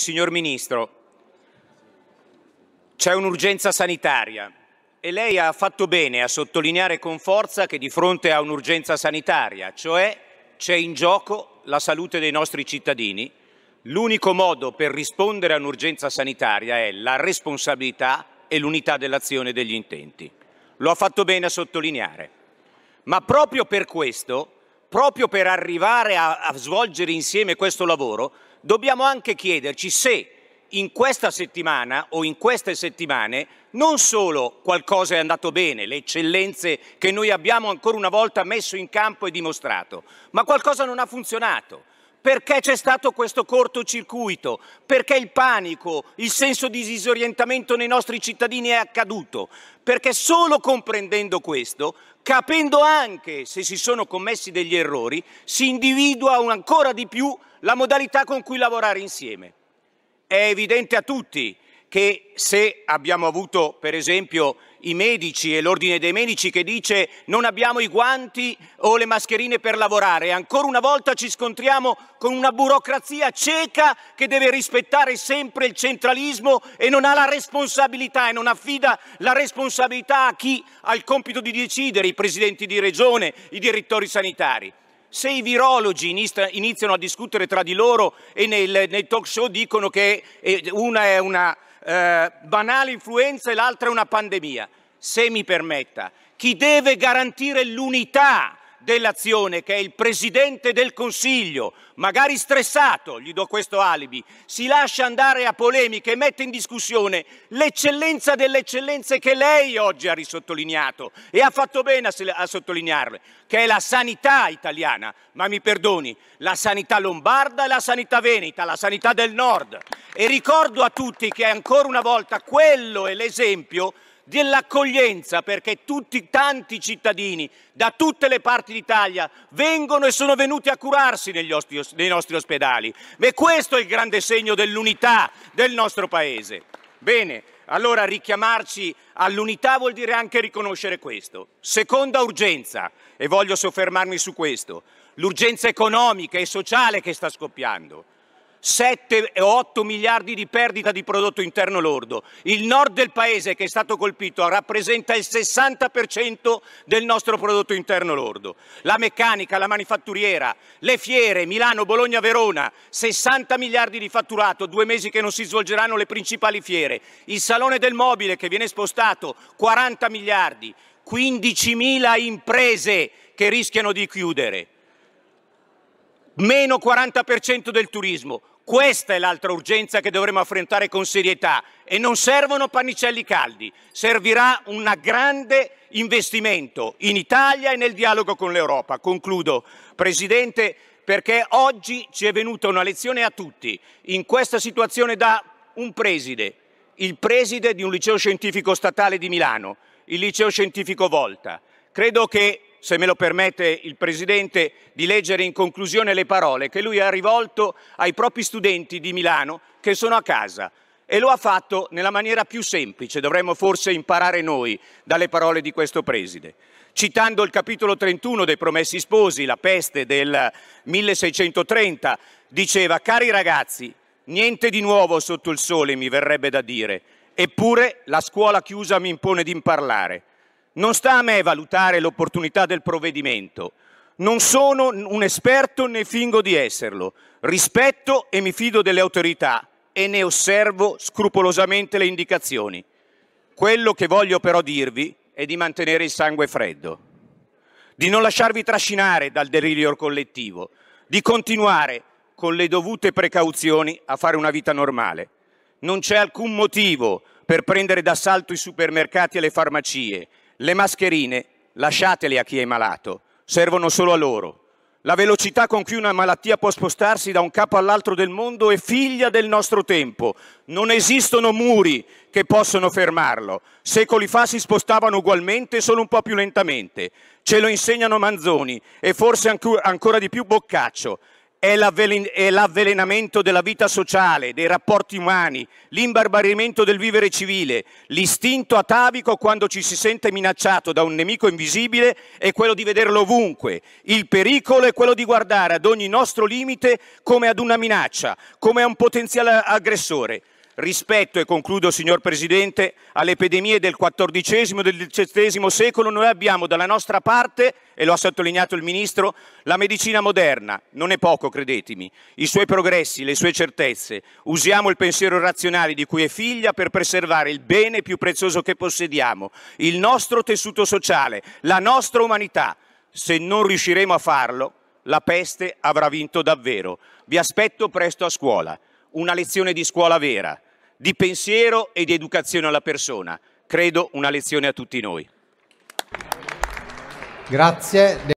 Signor Ministro, c'è un'urgenza sanitaria e lei ha fatto bene a sottolineare con forza che di fronte a un'urgenza sanitaria, cioè c'è in gioco la salute dei nostri cittadini, l'unico modo per rispondere a un'urgenza sanitaria è la responsabilità e l'unità dell'azione e degli intenti. Lo ha fatto bene a sottolineare. Ma proprio per questo, proprio per arrivare a, a svolgere insieme questo lavoro, dobbiamo anche chiederci se in questa settimana o in queste settimane non solo qualcosa è andato bene, le eccellenze che noi abbiamo ancora una volta messo in campo e dimostrato, ma qualcosa non ha funzionato. Perché c'è stato questo cortocircuito? Perché il panico, il senso di disorientamento nei nostri cittadini è accaduto? Perché solo comprendendo questo, capendo anche se si sono commessi degli errori, si individua ancora di più la modalità con cui lavorare insieme. È evidente a tutti che se abbiamo avuto per esempio i medici e l'ordine dei medici che dice non abbiamo i guanti o le mascherine per lavorare, ancora una volta ci scontriamo con una burocrazia cieca che deve rispettare sempre il centralismo e non ha la responsabilità e non affida la responsabilità a chi ha il compito di decidere, i presidenti di regione, i direttori sanitari se i virologi iniziano a discutere tra di loro e nel, nel talk show dicono che eh, una è una eh, banale influenza e l'altra è una pandemia. Se mi permetta, chi deve garantire l'unità dell'azione, che è il Presidente del Consiglio, magari stressato, gli do questo alibi, si lascia andare a polemiche e mette in discussione l'eccellenza delle eccellenze che lei oggi ha risottolineato e ha fatto bene a, sottolinearle, che è la sanità italiana, ma mi perdoni, la sanità lombarda e la sanità veneta, la sanità del nord. E ricordo a tutti che ancora una volta quello è l'esempio dell'accoglienza perché tutti tanti cittadini da tutte le parti d'Italia vengono e sono venuti a curarsi ospio, nei nostri ospedali. E questo è il grande segno dell'unità del nostro Paese. Bene, allora richiamarci all'unità vuol dire anche riconoscere questo. Seconda urgenza, e voglio soffermarmi su questo, l'urgenza economica e sociale che sta scoppiando. 7 e 8 miliardi di perdita di prodotto interno lordo. Il nord del paese che è stato colpito rappresenta il 60% del nostro prodotto interno lordo. La meccanica, la manifatturiera, le fiere, Milano, Bologna, Verona, 60 miliardi di fatturato, due mesi che non si svolgeranno le principali fiere. Il salone del mobile che viene spostato, 40 miliardi, 15 mila imprese che rischiano di chiudere meno 40% del turismo. Questa è l'altra urgenza che dovremo affrontare con serietà e non servono pannicelli caldi, servirà un grande investimento in Italia e nel dialogo con l'Europa. Concludo, Presidente, perché oggi ci è venuta una lezione a tutti, in questa situazione da un preside, il preside di un liceo scientifico statale di Milano, il liceo scientifico Volta. Credo che se me lo permette il Presidente, di leggere in conclusione le parole che lui ha rivolto ai propri studenti di Milano che sono a casa. E lo ha fatto nella maniera più semplice, dovremmo forse imparare noi dalle parole di questo Preside. Citando il capitolo 31 dei Promessi Sposi, la peste del 1630, diceva, cari ragazzi, niente di nuovo sotto il sole mi verrebbe da dire, eppure la scuola chiusa mi impone di imparlare. Non sta a me valutare l'opportunità del provvedimento. Non sono un esperto né fingo di esserlo. Rispetto e mi fido delle autorità e ne osservo scrupolosamente le indicazioni. Quello che voglio però dirvi è di mantenere il sangue freddo, di non lasciarvi trascinare dal delirio collettivo, di continuare con le dovute precauzioni a fare una vita normale. Non c'è alcun motivo per prendere d'assalto i supermercati e le farmacie, le mascherine lasciatele a chi è malato, servono solo a loro. La velocità con cui una malattia può spostarsi da un capo all'altro del mondo è figlia del nostro tempo. Non esistono muri che possono fermarlo. Secoli fa si spostavano ugualmente, solo un po' più lentamente. Ce lo insegnano Manzoni e forse ancora di più Boccaccio è, l'avvelenamento della vita sociale, dei rapporti umani, l'imbarbarimento del vivere civile, l'istinto atavico quando ci si sente minacciato da un nemico invisibile è quello di vederlo ovunque, il pericolo è quello di guardare ad ogni nostro limite come ad una minaccia, come a un potenziale aggressore rispetto, e concludo signor Presidente, alle epidemie del XIV e del XVII secolo, noi abbiamo dalla nostra parte, e lo ha sottolineato il Ministro, la medicina moderna, non è poco credetemi, i suoi progressi, le sue certezze. Usiamo il pensiero razionale di cui è figlia per preservare il bene più prezioso che possediamo, il nostro tessuto sociale, la nostra umanità. Se non riusciremo a farlo, la peste avrà vinto davvero. Vi aspetto presto a scuola, una lezione di scuola vera di pensiero e di educazione alla persona. Credo una lezione a tutti noi. Grazie.